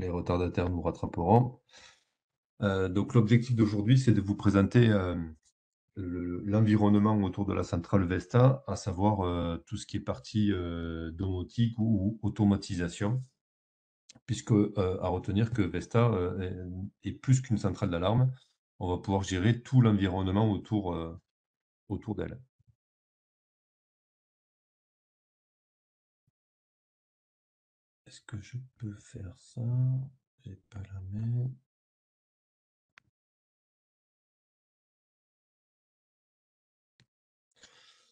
les retardataires nous rattraperont. Euh, donc l'objectif d'aujourd'hui, c'est de vous présenter euh, l'environnement autour de la centrale Vesta, à savoir euh, tout ce qui est partie domotique ou, automatisation, puisque à retenir que Vesta est plus qu'une centrale d'alarme, on va pouvoir gérer tout l'environnement autour, autour d'elle. Est-ce que je peux faire ça J'ai pas la main.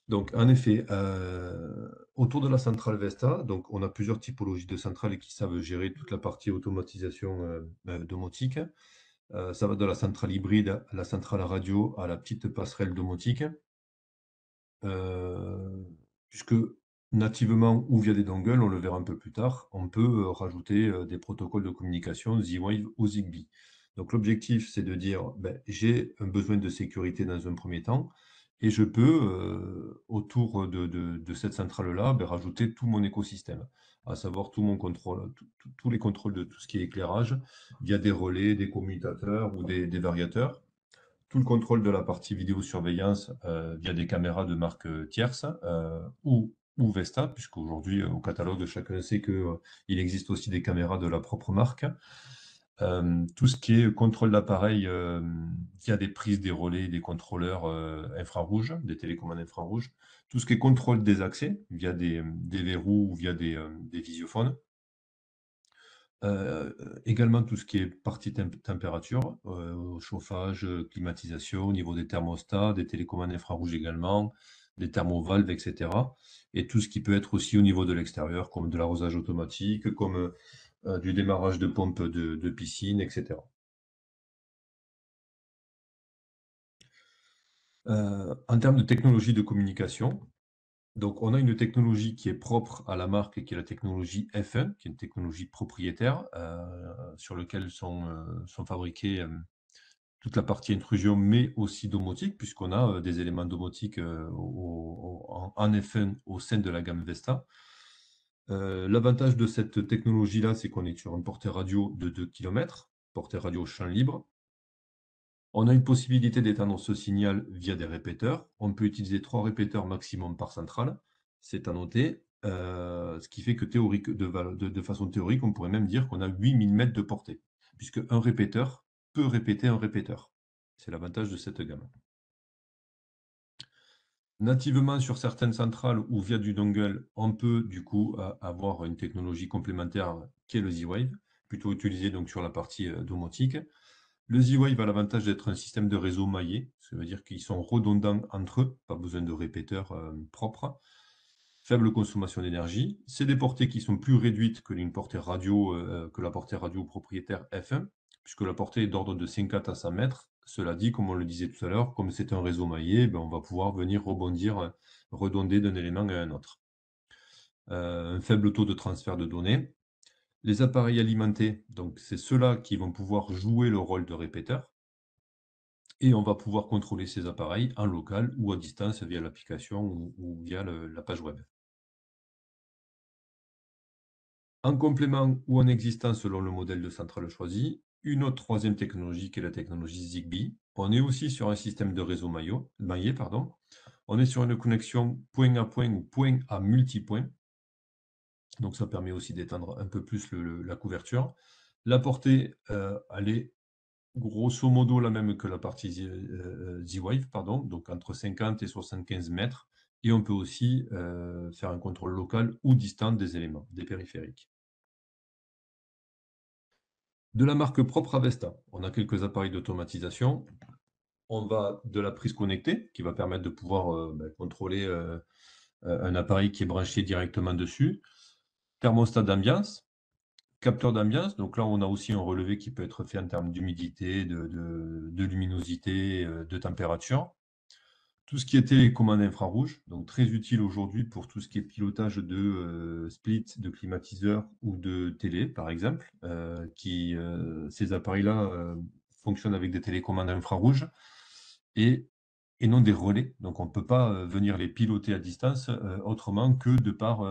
Donc, en effet, euh, autour de la centrale Vesta, donc on a plusieurs typologies de centrales qui savent gérer toute la partie automatisation euh, bah, domotique. Euh, ça va de la centrale hybride à la centrale radio à la petite passerelle domotique. puisque Nativement ou via des dongles, on le verra un peu plus tard, on peut euh, rajouter euh, des protocoles de communication Z-Wave ou Zigbee. Donc l'objectif, c'est de dire, ben, j'ai un besoin de sécurité dans un premier temps, et je peux, euh, autour de, cette centrale-là, ben, rajouter tout mon écosystème, à savoir tout mon contrôle, tous les contrôles de tout ce qui est éclairage, via des relais, des commutateurs ou des, variateurs, tout le contrôle de la partie vidéosurveillance via des caméras de marque tierce ou ou Vesta, puisqu'aujourd'hui, euh, au catalogue, chacun sait qu'il euh, existe aussi des caméras de la propre marque. Euh, tout ce qui est contrôle d'appareil via des prises, des relais, des contrôleurs infrarouges, des télécommandes infrarouges, tout ce qui est contrôle des accès via des, des verrous ou via des, des visiophones. également tout ce qui est partie température, chauffage, climatisation, au niveau des thermostats, des télécommandes infrarouges également, des thermovalves, etc. Et tout ce qui peut être aussi au niveau de l'extérieur, comme de l'arrosage automatique, comme euh, du démarrage de pompe de, piscine, etc. Euh, en termes de technologie de communication, donc on a une technologie qui est propre à la marque, qui est la technologie F1, qui est une technologie propriétaire, euh, sur laquelle sont, sont fabriqués toute la partie intrusion, mais aussi domotique, puisqu'on a euh, des éléments domotiques euh, en, FN au sein de la gamme Vesta. Euh, l'avantage de cette technologie-là, c'est qu'on est sur une portée radio de 2 km, portée radio champ libre. On a une possibilité d'étendre ce signal via des répéteurs. On peut utiliser trois répéteurs maximum par centrale, c'est à noter. ce qui fait que théorique, de, façon théorique, on pourrait même dire qu'on a 8000 mètres de portée, puisque un répéteur répéter un répéteur. C'est l'avantage de cette gamme. Nativement sur certaines centrales ou via du dongle, on peut du coup avoir une technologie complémentaire qui est le Z-Wave, plutôt utilisé donc sur la partie euh, domotique. Le Z-Wave a l'avantage d'être un système de réseau maillé, ce qui veut dire qu'ils sont redondants entre eux, pas besoin de répéteurs euh, propres faible consommation d'énergie. C'est des portées qui sont plus réduites que, portée radio, euh, que la portée radio propriétaire F1, puisque la portée est d'ordre de 50 à 100 mètres. Cela dit, comme on le disait tout à l'heure, comme c'est un réseau maillé, ben, on va pouvoir venir rebondir, redonder d'un élément à un autre. Euh, un faible taux de transfert de données. Les appareils alimentés, donc c'est ceux-là qui vont pouvoir jouer le rôle de répéteur. Et on va pouvoir contrôler ces appareils en local ou à distance via l'application ou, via la page web en complément ou en existant selon le modèle de centrale choisi, une autre troisième technologie qui est la technologie Zigbee. On est aussi sur un système de réseau maillot, maillé. On est sur une connexion point à point ou point à multipoint. Donc ça permet aussi d'étendre un peu plus la couverture. La portée, euh, elle est grosso modo la même que la partie euh, euh, Z-Wave, pardon, donc entre 50 et 75 mètres et on peut aussi euh, faire un contrôle local ou distant des éléments, des périphériques. De la marque propre Avesta, on a quelques appareils d'automatisation. On va de la prise connectée qui va permettre de pouvoir euh, ben, contrôler euh, un appareil qui est branché directement dessus. Thermostat d'ambiance, capteur d'ambiance. Donc là, on a aussi un relevé qui peut être fait en termes d'humidité, de luminosité, de température tout ce qui était télécommande infrarouge, donc très utile aujourd'hui pour tout ce qui est pilotage de euh, split, de climatiseur ou de télé, par exemple, euh, qui euh, ces appareils-là fonctionnent avec des télécommandes infrarouges et, et non des relais. Donc on ne peut pas venir les piloter à distance autrement que de par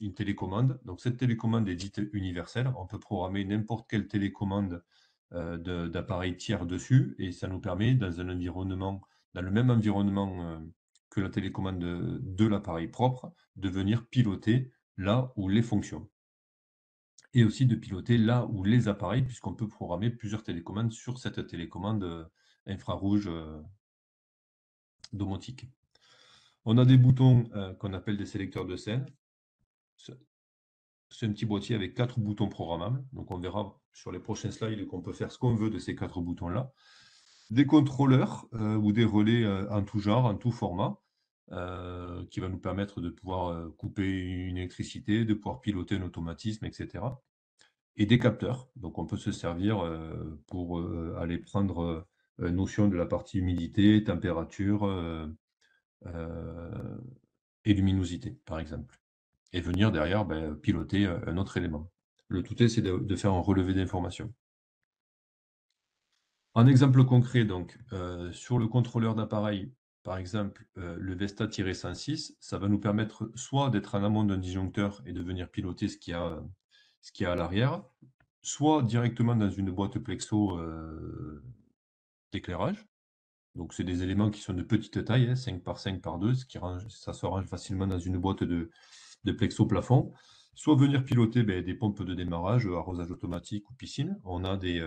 une télécommande. Donc cette télécommande est dite universelle. On peut programmer n'importe quelle télécommande d'appareil tiers dessus et ça nous permet, dans un environnement dans le même environnement euh, que la télécommande de l'appareil propre, de venir piloter là où les fonctions. Et aussi de piloter là où les appareils, puisqu'on peut programmer plusieurs télécommandes sur cette télécommande euh, infrarouge euh, domotique. On a des boutons qu'on appelle des sélecteurs de scène. C'est un petit boîtier avec quatre boutons programmables. Donc on verra sur les prochains slides qu'on peut faire ce qu'on veut de ces quatre boutons-là des contrôleurs euh, ou des relais euh, en tout genre, en tout format, euh, qui va nous permettre de pouvoir couper une électricité, de pouvoir piloter un automatisme, etc. Et des capteurs. Donc on peut se servir pour aller prendre notion de la partie humidité, température et luminosité, par exemple. Et venir derrière ben, piloter un autre élément. Le tout est, c'est de, de faire un relevé d'informations. Un exemple concret, donc, euh, sur le contrôleur d'appareil, par exemple, euh, le Vesta-106, ça va nous permettre soit d'être en amont d'un disjoncteur et de venir piloter ce qu'il y a, ce à l'arrière, soit directement dans une boîte plexo euh, d'éclairage. Donc, c'est des éléments qui sont de petite taille, 5 hein, par 5 par 2, ce qui ça se range facilement dans une boîte de, de plexo plafond. Soit venir piloter ben, des pompes de démarrage, arrosage automatique ou piscine. On a des,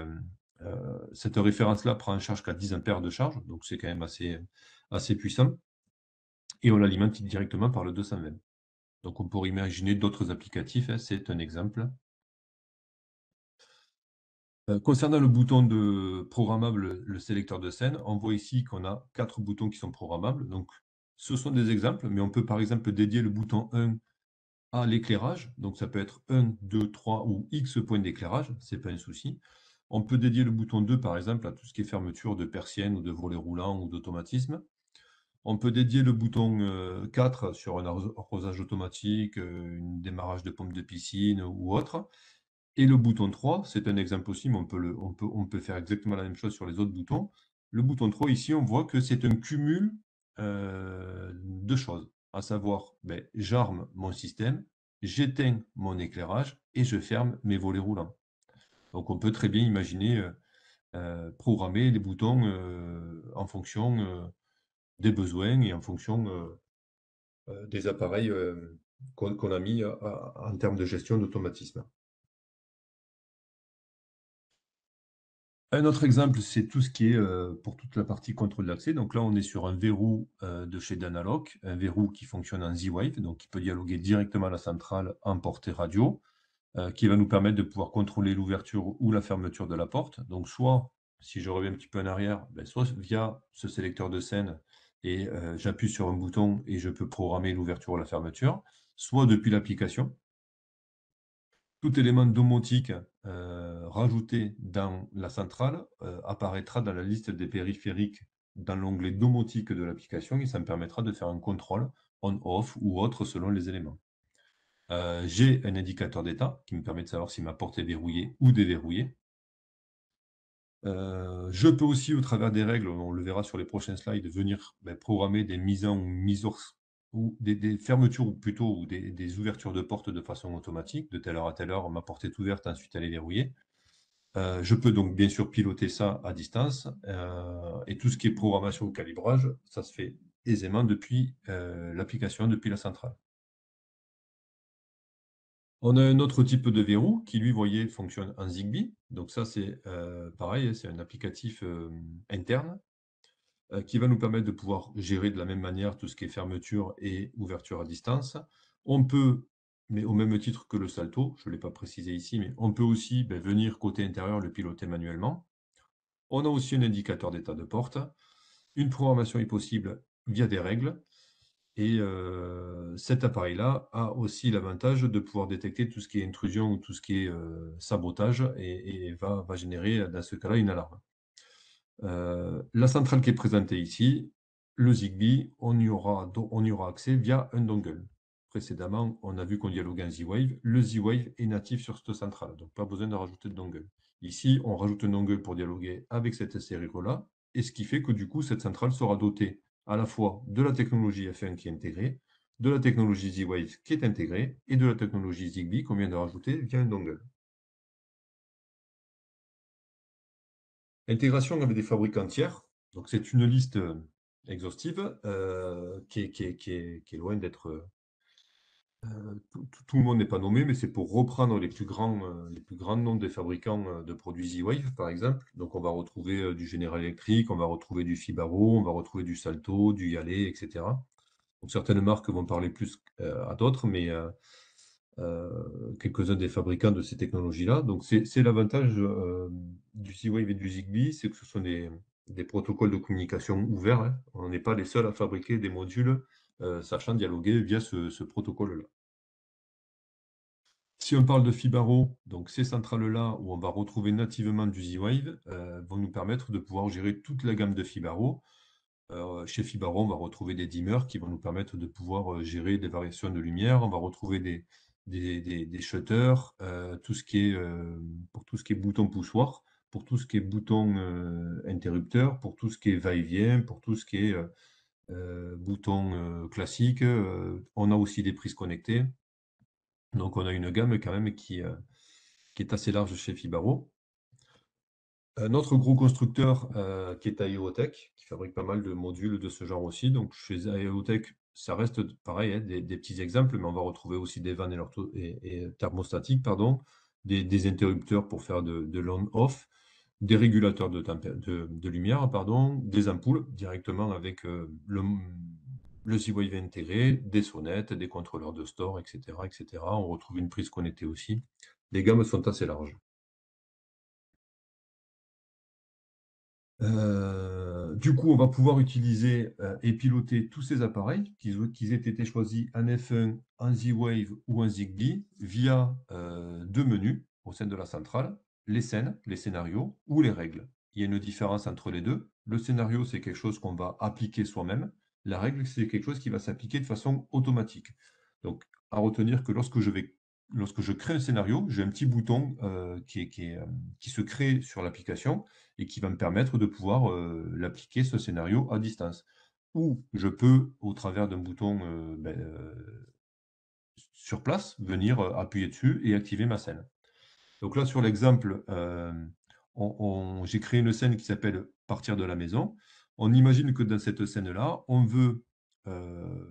euh, cette référence-là prend en charge qu'à 10 ampères de charge, donc c'est quand même assez, puissant. Et on l'alimente directement par le 220. Donc on pourrait imaginer d'autres applicatifs, hein, c'est un exemple. Euh, concernant le bouton de programmable, le sélecteur de scène, on voit ici qu'on a quatre boutons qui sont programmables. Donc ce sont des exemples, mais on peut par exemple dédier le bouton 1 à l'éclairage. Donc ça peut être 1, 2, 3 ou X points d'éclairage, ce n'est pas un souci. On peut dédier le bouton 2, par exemple, à tout ce qui est fermeture de persiennes ou de volets roulants ou d'automatisme. On peut dédier le bouton 4 euh, sur un arrosage automatique, euh, un démarrage de pompe de piscine ou autre. Et le bouton 3, c'est un exemple aussi, mais on peut, faire exactement la même chose sur les autres boutons. Le bouton 3, ici, on voit que c'est un cumul euh, de choses, à savoir, ben, j'arme mon système, j'éteins mon éclairage et je ferme mes volets roulants. Donc on peut très bien imaginer euh, euh, programmer les boutons euh, en fonction des besoins et en fonction des appareils qu'on a mis en termes de gestion d'automatisme. Un autre exemple, c'est tout ce qui est pour toute la partie contrôle d'accès. Donc là, on est sur un verrou de chez Danalog, un verrou qui fonctionne en Z-Wave, donc qui peut dialoguer directement à la centrale en portée radio. Euh, qui va nous permettre de pouvoir contrôler l'ouverture ou la fermeture de la porte. Donc soit, si je reviens un petit peu en arrière, ben, soit via ce sélecteur de scène et euh, j'appuie sur un bouton et je peux programmer l'ouverture ou la fermeture, soit depuis l'application. Tout élément domotique euh, rajouté dans la centrale apparaîtra dans la liste des périphériques dans l'onglet domotique de l'application et ça me permettra de faire un contrôle on-off ou autre selon les éléments. Euh, j'ai un indicateur d'état qui me permet de savoir si ma porte est verrouillée ou déverrouillée. Euh, je peux aussi, au travers des règles, on le verra sur les prochains slides, venir ben, programmer des mises en ou ou des, fermetures ou plutôt des, ouvertures de portes de façon automatique. De telle heure à telle heure, ma porte est ouverte, ensuite elle est verrouillée. Euh, je peux donc bien sûr piloter ça à distance. et tout ce qui est programmation ou calibrage, ça se fait aisément depuis l'application, depuis la centrale. On a un autre type de verrou qui, lui, voyez, fonctionne en Zigbee. Donc ça, c'est euh, pareil, hein, c'est un applicatif euh, interne euh, qui va nous permettre de pouvoir gérer de la même manière tout ce qui est fermeture et ouverture à distance. On peut, mais au même titre que le Salto, je ne l'ai pas précisé ici, mais on peut aussi ben, venir côté intérieur le piloter manuellement. On a aussi un indicateur d'état de porte. Une programmation est possible via des règles. Et euh, cet appareil-là a aussi l'avantage de pouvoir détecter tout ce qui est intrusion ou tout ce qui est euh, sabotage et, va, générer dans ce cas-là une alarme. Euh, la centrale qui est présentée ici, le Zigbee, on y aura, on aura accès via un dongle. Précédemment, on a vu qu'on dialoguait en Z-Wave. Le Z-Wave est natif sur cette centrale, donc pas besoin de rajouter de dongle. Ici, on rajoute un dongle pour dialoguer avec cette série là et ce qui fait que du coup, cette centrale sera dotée à la fois de la technologie f qui est intégrée, de la technologie Z-Wave qui est intégrée et de la technologie Zigbee qu'on vient de rajouter via un dongle. Intégration avec des fabriques entières, Donc c'est une liste euh, exhaustive euh, qui, est, loin d'être euh, euh, tout, le monde n'est pas nommé, mais c'est pour reprendre les plus grands, euh, les plus grands noms des fabricants euh, de produits Z-Wave, par exemple. Donc, on va retrouver du General Electric, on va retrouver du Fibaro, on va retrouver du Salto, du Yale, etc. Donc, certaines marques vont parler plus à d'autres, mais quelques-uns des fabricants de ces technologies-là. Donc, c'est l'avantage du Z-Wave et du Zigbee, c'est que ce sont des, protocoles de communication ouverts. Hein. On n'est pas les seuls à fabriquer des modules euh, sachant dialoguer via ce, protocole-là. Si on parle de Fibaro, donc ces centrales-là où on va retrouver nativement du Z-Wave euh, vont nous permettre de pouvoir gérer toute la gamme de Fibaro. Euh, chez Fibaro, on va retrouver des dimmers qui vont nous permettre de pouvoir gérer des variations de lumière. On va retrouver des, des, shutters, tout ce qui est, pour tout ce qui est bouton poussoir, pour tout ce qui est bouton interrupteur, pour tout ce qui est va-et-vient, pour tout ce qui est euh, boutons euh, classiques. Euh, on a aussi des prises connectées. Donc on a une gamme quand même qui, qui est assez large chez Fibaro. Un autre gros constructeur qui est AEOTech, qui fabrique pas mal de modules de ce genre aussi. Donc chez AEOTech, ça reste pareil, hein, des, petits exemples, mais on va retrouver aussi des vannes et, thermostatiques, pardon, des, interrupteurs pour faire de, de l'on-off, des régulateurs de, de, lumière, pardon, des ampoules directement avec euh, le, le Z-Wave intégré, des sonnettes, des contrôleurs de store, etc., etc. On retrouve une prise connectée aussi. Les gammes sont assez larges. Euh, du coup, on va pouvoir utiliser euh, et piloter tous ces appareils, qu'ils aient été choisis en F1, en Z-Wave ou en Zigbee, via deux menus au sein de la centrale les scènes, les scénarios ou les règles. Il y a une différence entre les deux. Le scénario, c'est quelque chose qu'on va appliquer soi-même. La règle, c'est quelque chose qui va s'appliquer de façon automatique. Donc, à retenir que lorsque je, vais, lorsque je crée un scénario, j'ai un petit bouton euh, euh, qui, se crée sur l'application et qui va me permettre de pouvoir euh, l'appliquer, ce scénario, à distance. Ou je peux, au travers d'un bouton ben, sur place, venir appuyer dessus et activer ma scène. Donc là, sur l'exemple, euh, j'ai créé une scène qui s'appelle « Partir de la maison ». On imagine que dans cette scène-là, on veut euh,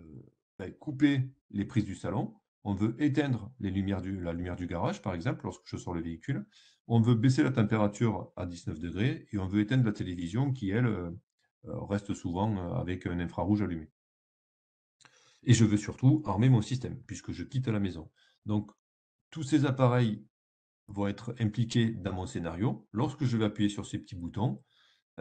ben, couper les prises du salon, on veut éteindre les lumières du, la lumière du garage, par exemple, lorsque je sors le véhicule, on veut baisser la température à 19 degrés et on veut éteindre la télévision qui, elle, euh, reste souvent avec un infrarouge allumé. Et je veux surtout armer mon système, puisque je quitte la maison. Donc, tous ces appareils vont être impliqués dans mon scénario. Lorsque je vais appuyer sur ces petits boutons,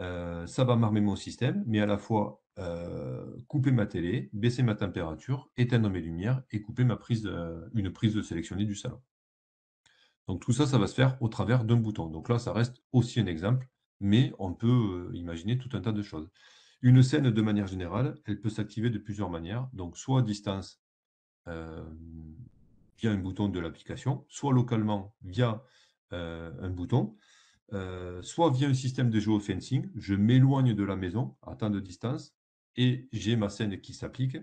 euh, ça va m'armer mon système, mais à la fois euh, couper ma télé, baisser ma température, éteindre mes lumières et couper ma prise une prise de sélectionnée du salon. Donc tout ça, ça va se faire au travers d'un bouton. Donc là, ça reste aussi un exemple, mais on peut euh, imaginer tout un tas de choses. Une scène, de manière générale, elle peut s'activer de plusieurs manières. Donc soit à distance, via un bouton de l'application, soit localement via euh, un bouton, euh, soit via un système de fencing. je m'éloigne de la maison à tant de distance et j'ai ma scène qui s'applique,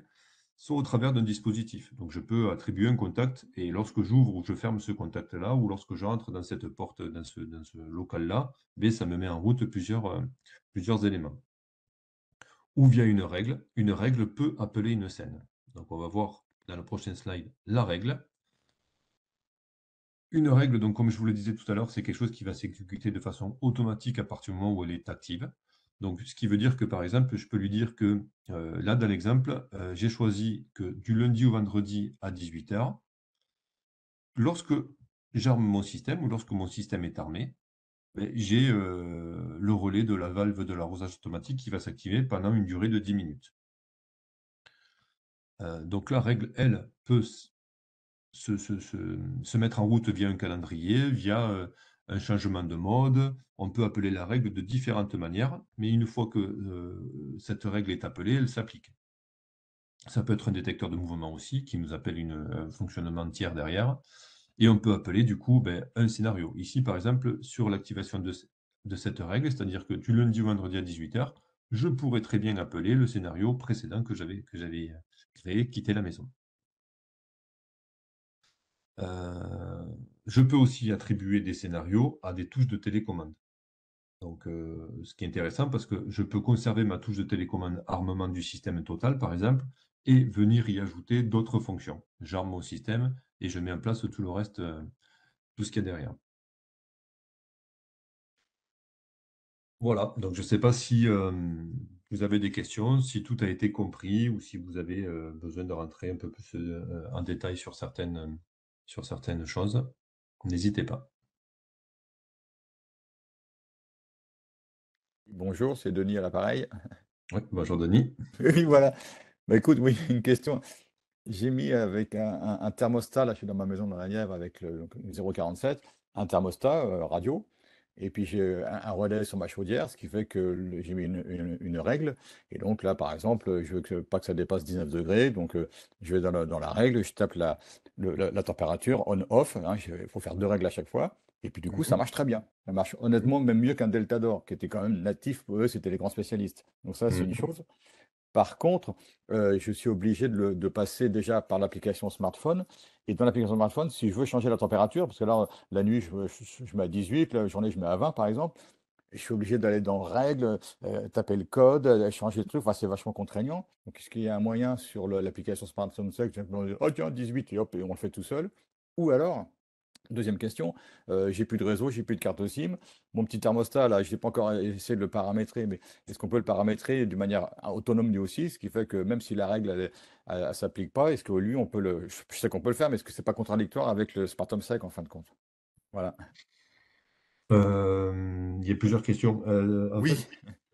soit au travers d'un dispositif. Donc je peux attribuer un contact et lorsque j'ouvre ou je ferme ce contact-là, ou lorsque j'entre dans cette porte, dans ce, local-là, ben, ça me met en route plusieurs, euh, plusieurs éléments. Ou via une règle. Une règle peut appeler une scène. Donc on va voir dans le prochain slide la règle. Une règle, donc comme je vous le disais tout à l'heure, c'est quelque chose qui va s'exécuter de façon automatique à partir du moment où elle est active. Donc, ce qui veut dire que, par exemple, je peux lui dire que, euh, là, dans l'exemple, euh, j'ai choisi que du lundi au vendredi à 18h, lorsque j'arme mon système ou lorsque mon système est armé, ben, j'ai euh, le relais de la valve de l'arrosage automatique qui va s'activer pendant une durée de 10 minutes. donc, la règle, elle, peut se, mettre en route via un calendrier, via euh, un changement de mode. On peut appeler la règle de différentes manières, mais une fois que euh, cette règle est appelée, elle s'applique. Ça peut être un détecteur de mouvement aussi, qui nous appelle une, un fonctionnement tiers derrière. Et on peut appeler du coup ben, un scénario. Ici, par exemple, sur l'activation de, de cette règle, c'est-à-dire que du lundi au vendredi à 18h, je pourrais très bien appeler le scénario précédent que j'avais euh, créé, quitter la maison. Euh, je peux aussi attribuer des scénarios à des touches de télécommande. Donc, euh, ce qui est intéressant parce que je peux conserver ma touche de télécommande armement du système total, par exemple, et venir y ajouter d'autres fonctions. J'arme mon système et je mets en place tout le reste, euh, tout ce qu'il y a derrière. Voilà, donc je ne sais pas si vous avez des questions, si tout a été compris ou si vous avez besoin de rentrer un peu plus en détail sur certaines, sur certaines choses, n'hésitez pas. Bonjour, c'est Denis à l'appareil. Oui, bonjour Denis. oui, voilà. Bah, écoute, oui, une question. J'ai mis avec un, thermostat, là je suis dans ma maison dans la Nièvre avec le, 047, un thermostat euh, radio et puis j'ai euh, un, relais sur ma chaudière, ce qui fait que j'ai mis une, règle. Et donc là, par exemple, je veux que, pas que ça dépasse 19 degrés, donc euh, je vais dans la, règle, je tape la, la, température on-off. Hein, il faut faire deux règles à chaque fois. Et puis du coup, ça mhm. marche très bien. Ça marche honnêtement même mieux qu'un Delta d'Or, qui était quand même natif. Pour eux, c'était les grands spécialistes. Donc ça, c'est une mhm. chose. Par contre, euh, je suis obligé de, passer déjà par l'application smartphone. Et dans l'application smartphone, si je veux changer la température, parce que là, la nuit, je, mets à 18, la journée, je mets à 20, par exemple, je suis obligé d'aller dans règles, euh, taper le code, euh, changer le truc. c'est vachement contraignant. Donc, est-ce qu'il y a un moyen sur l'application smartphone que peux dire, oh tiens, 18, et hop, et on le fait tout seul Ou alors, Deuxième question, euh, j'ai plus de réseau, j'ai plus de carte SIM. Mon petit thermostat, là, je n'ai pas encore essayé de le paramétrer, mais est-ce qu'on peut le paramétrer d'une manière autonome lui aussi, ce qui fait que même si la règle ne s'applique pas, est-ce que lui, on peut le, je sais qu'on peut le faire, mais est-ce que n'est pas contradictoire avec le Spartum 5 en fin de compte Voilà. Euh, il y a plusieurs questions. Euh, oui.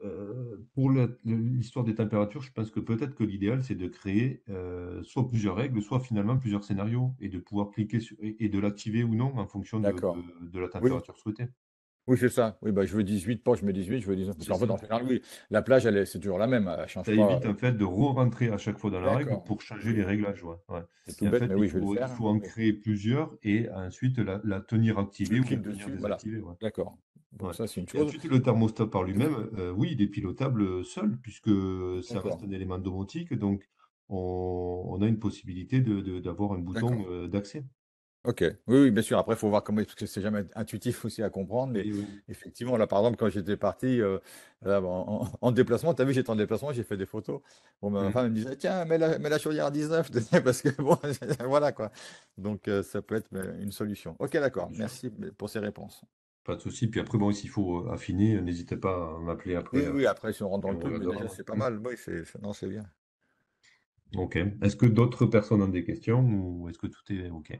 Euh, pour l'histoire des températures, je pense que peut-être que l'idéal, c'est de créer euh, soit plusieurs règles, soit finalement plusieurs scénarios, et de pouvoir cliquer et, de l'activer ou non en fonction de la température souhaitée. Oui, c'est ça. Oui, bah, je veux 18 pas je mets 18, je veux 19. oui, la plage, elle c'est toujours la même, Ça évite en fait de re-rentrer à chaque fois dans la règle pour changer les réglages. C'est tout bête, fait, mais il oui, je faut, il faut en hein. créer plusieurs et ensuite la, tenir activée ou la D'accord. ensuite, le thermostat par lui-même, euh, oui, il est pilotable euh, seul, puisque ça reste un élément domotique, donc on, a une possibilité de, d'avoir un bouton euh, d'accès. OK. Oui, bien sûr. Après, il faut voir comment, parce que c'est jamais intuitif aussi à comprendre. Mais effectivement, là, par exemple, quand j'étais parti euh, en, déplacement, tu as vu, j'étais en déplacement, j'ai fait des photos. ma mmh. femme me disait, tiens, mets la, la chaudière à 19, parce que bon, voilà quoi. Donc, euh, ça peut être ben, une solution. OK, d'accord. Merci pour ces réponses. Pas de souci. Puis après, bon, s'il faut euh, affiner, n'hésitez pas à m'appeler après Oui, oui, après, si on rentre dans le truc, c'est pas mmh. mal. Oui, non, c'est bien. Ok. Est-ce que d'autres personnes ont des questions ou est-ce que tout est ok